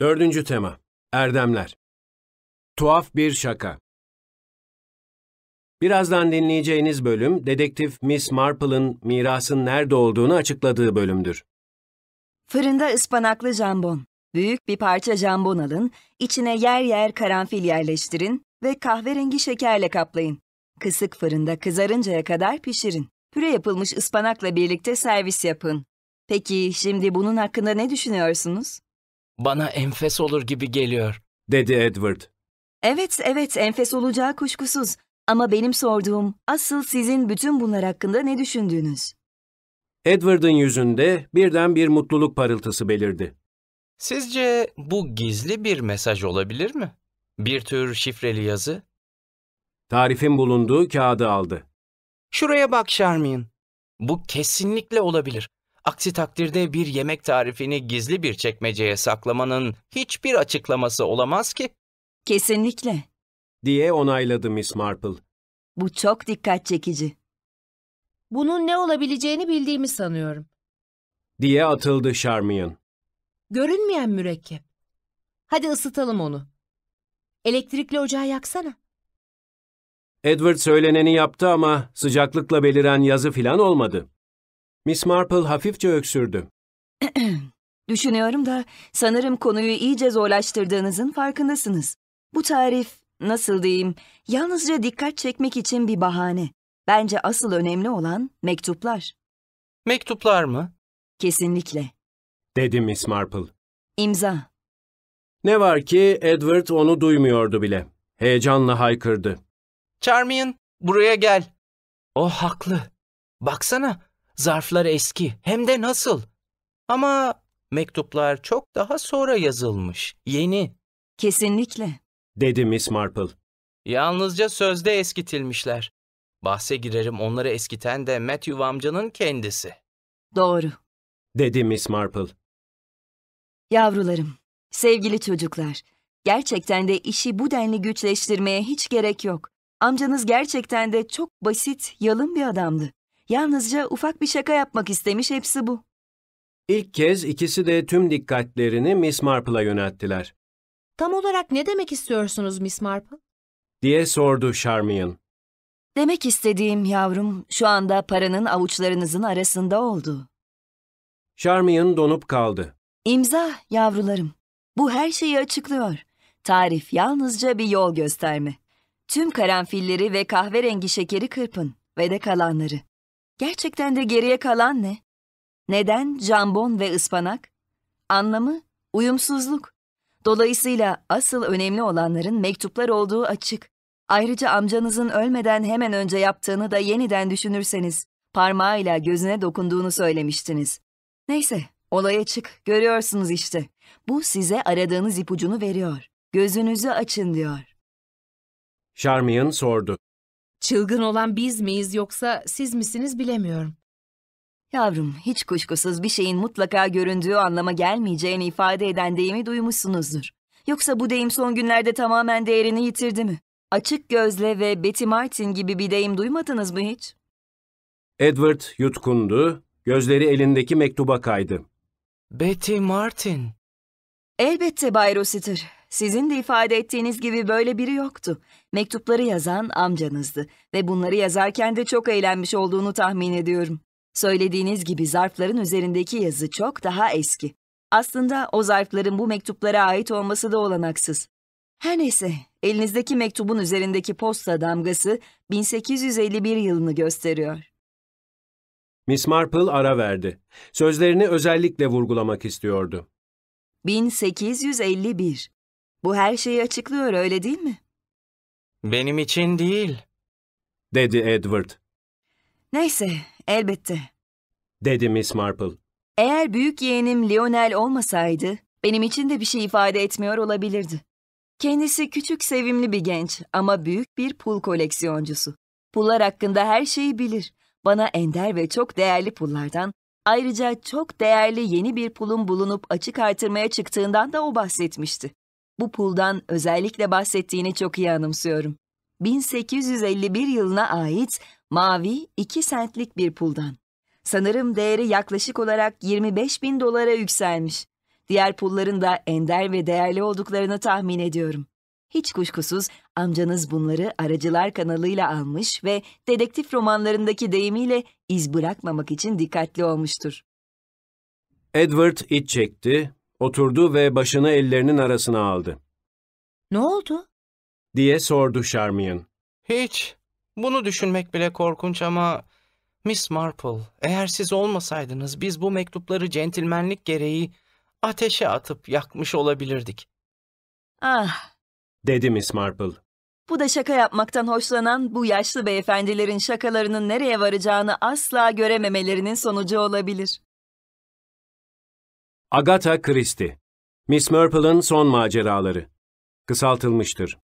Dördüncü tema, erdemler. Tuhaf bir şaka. Birazdan dinleyeceğiniz bölüm, dedektif Miss Marple'ın mirasın nerede olduğunu açıkladığı bölümdür. Fırında ıspanaklı jambon. Büyük bir parça jambon alın, içine yer yer karanfil yerleştirin ve kahverengi şekerle kaplayın. Kısık fırında kızarıncaya kadar pişirin. Püre yapılmış ıspanakla birlikte servis yapın. Peki şimdi bunun hakkında ne düşünüyorsunuz? Bana enfes olur gibi geliyor. Dedi Edward. Evet, evet enfes olacağı kuşkusuz. Ama benim sorduğum asıl sizin bütün bunlar hakkında ne düşündüğünüz? Edward'ın yüzünde birden bir mutluluk parıltısı belirdi. Sizce bu gizli bir mesaj olabilir mi? Bir tür şifreli yazı? Tarifin bulunduğu kağıdı aldı. Şuraya bak Charmian. Bu kesinlikle olabilir. Aksi takdirde bir yemek tarifini gizli bir çekmeceye saklamanın hiçbir açıklaması olamaz ki. Kesinlikle. Diye onayladı Miss Marple. Bu çok dikkat çekici. Bunun ne olabileceğini bildiğimi sanıyorum. Diye atıldı Charmian. Görünmeyen mürekkep. Hadi ısıtalım onu. Elektrikli ocağı yaksana. Edward söyleneni yaptı ama sıcaklıkla beliren yazı filan olmadı. Miss Marple hafifçe öksürdü. Düşünüyorum da sanırım konuyu iyice zorlaştırdığınızın farkındasınız. Bu tarif, nasıl diyeyim, yalnızca dikkat çekmek için bir bahane. Bence asıl önemli olan mektuplar. Mektuplar mı? Kesinlikle. Dedi Miss Marple. İmza. Ne var ki Edward onu duymuyordu bile. Heyecanla haykırdı. Charmian, buraya gel. O haklı. Baksana, Zarflar eski, hem de nasıl. Ama mektuplar çok daha sonra yazılmış, yeni. Kesinlikle. Dedi Miss Marple. Yalnızca sözde eskitilmişler. Bahse girerim onları eskiten de Matthew amcanın kendisi. Doğru. Dedi Miss Marple. Yavrularım, sevgili çocuklar, gerçekten de işi bu denli güçleştirmeye hiç gerek yok. Amcanız gerçekten de çok basit, yalın bir adamdı. Yalnızca ufak bir şaka yapmak istemiş hepsi bu. İlk kez ikisi de tüm dikkatlerini Miss Marple'a yönelttiler. Tam olarak ne demek istiyorsunuz Miss Marple? diye sordu Charmian. Demek istediğim yavrum şu anda paranın avuçlarınızın arasında oldu. Charmian donup kaldı. İmza yavrularım. Bu her şeyi açıklıyor. Tarif yalnızca bir yol gösterme. Tüm karanfilleri ve kahverengi şekeri kırpın ve de kalanları. Gerçekten de geriye kalan ne? Neden jambon ve ıspanak? Anlamı uyumsuzluk. Dolayısıyla asıl önemli olanların mektuplar olduğu açık. Ayrıca amcanızın ölmeden hemen önce yaptığını da yeniden düşünürseniz, parmağıyla gözüne dokunduğunu söylemiştiniz. Neyse, olaya çık, görüyorsunuz işte. Bu size aradığınız ipucunu veriyor. Gözünüzü açın diyor. Charmian sordu. Çılgın olan biz miyiz yoksa siz misiniz bilemiyorum. Yavrum, hiç kuşkusuz bir şeyin mutlaka göründüğü anlama gelmeyeceğini ifade eden deyimi duymuşsunuzdur. Yoksa bu deyim son günlerde tamamen değerini yitirdi mi? Açık gözle ve Betty Martin gibi bir deyim duymadınız mı hiç? Edward yutkundu, gözleri elindeki mektuba kaydı. Betty Martin. Elbette Bay Rossiter. Sizin de ifade ettiğiniz gibi böyle biri yoktu. Mektupları yazan amcanızdı ve bunları yazarken de çok eğlenmiş olduğunu tahmin ediyorum. Söylediğiniz gibi zarfların üzerindeki yazı çok daha eski. Aslında o zarfların bu mektuplara ait olması da olanaksız. Her neyse, elinizdeki mektubun üzerindeki posta damgası 1851 yılını gösteriyor. Miss Marple ara verdi. Sözlerini özellikle vurgulamak istiyordu. 1851. Bu her şeyi açıklıyor öyle değil mi? Benim için değil, dedi Edward. Neyse, elbette, dedi Miss Marple. Eğer büyük yeğenim Lionel olmasaydı, benim için de bir şey ifade etmiyor olabilirdi. Kendisi küçük sevimli bir genç ama büyük bir pul koleksiyoncusu. Pullar hakkında her şeyi bilir. Bana ender ve çok değerli pullardan, ayrıca çok değerli yeni bir pulun bulunup açık artırmaya çıktığından da o bahsetmişti. Bu puldan özellikle bahsettiğini çok iyi anımsıyorum. 1851 yılına ait mavi 2 sentlik bir puldan. Sanırım değeri yaklaşık olarak 25 bin dolara yükselmiş. Diğer pulların da ender ve değerli olduklarını tahmin ediyorum. Hiç kuşkusuz amcanız bunları aracılar kanalıyla almış ve dedektif romanlarındaki deyimiyle iz bırakmamak için dikkatli olmuştur. Edward iç çekti Oturdu ve başını ellerinin arasına aldı. Ne oldu? diye sordu Charmian. Hiç. Bunu düşünmek bile korkunç ama... Miss Marple, eğer siz olmasaydınız biz bu mektupları centilmenlik gereği ateşe atıp yakmış olabilirdik. Ah, dedi Miss Marple. Bu da şaka yapmaktan hoşlanan bu yaşlı beyefendilerin şakalarının nereye varacağını asla görememelerinin sonucu olabilir. Agatha Christie Miss Marple'ın Son Maceraları Kısaltılmıştır.